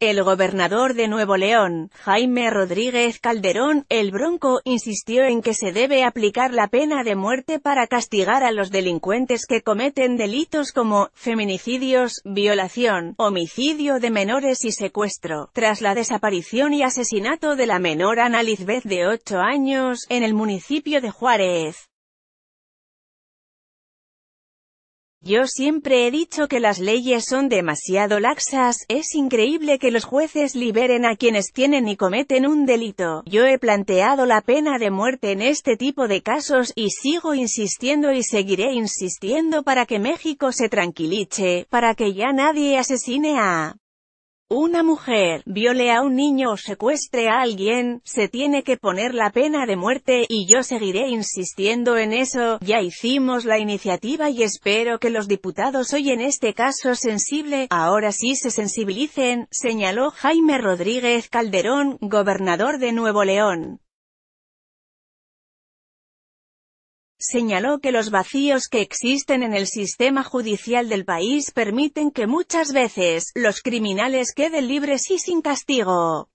El gobernador de Nuevo León, Jaime Rodríguez Calderón, el Bronco, insistió en que se debe aplicar la pena de muerte para castigar a los delincuentes que cometen delitos como feminicidios, violación, homicidio de menores y secuestro. Tras la desaparición y asesinato de la menor Ana Lizbeth de 8 años, en el municipio de Juárez, Yo siempre he dicho que las leyes son demasiado laxas, es increíble que los jueces liberen a quienes tienen y cometen un delito. Yo he planteado la pena de muerte en este tipo de casos, y sigo insistiendo y seguiré insistiendo para que México se tranquilice, para que ya nadie asesine a una mujer viole a un niño o secuestre a alguien, se tiene que poner la pena de muerte, y yo seguiré insistiendo en eso, ya hicimos la iniciativa y espero que los diputados hoy en este caso sensible, ahora sí se sensibilicen, señaló Jaime Rodríguez Calderón, gobernador de Nuevo León. Señaló que los vacíos que existen en el sistema judicial del país permiten que muchas veces, los criminales queden libres y sin castigo.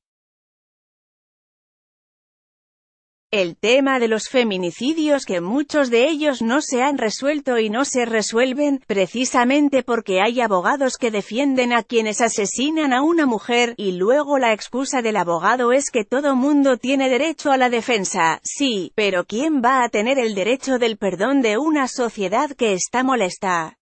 El tema de los feminicidios que muchos de ellos no se han resuelto y no se resuelven, precisamente porque hay abogados que defienden a quienes asesinan a una mujer, y luego la excusa del abogado es que todo mundo tiene derecho a la defensa, sí, pero ¿quién va a tener el derecho del perdón de una sociedad que está molesta?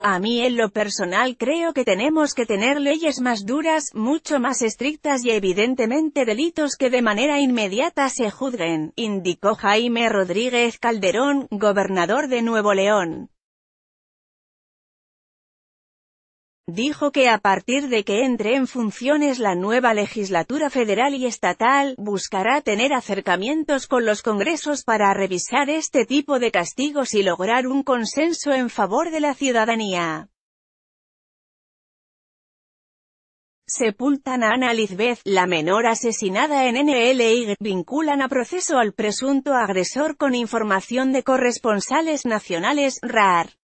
A mí en lo personal creo que tenemos que tener leyes más duras, mucho más estrictas y evidentemente delitos que de manera inmediata se juzguen, indicó Jaime Rodríguez Calderón, gobernador de Nuevo León. Dijo que a partir de que entre en funciones la nueva legislatura federal y estatal, buscará tener acercamientos con los congresos para revisar este tipo de castigos y lograr un consenso en favor de la ciudadanía. Sepultan a Ana Lizbeth, la menor asesinada en y vinculan a proceso al presunto agresor con información de corresponsales nacionales, RAR.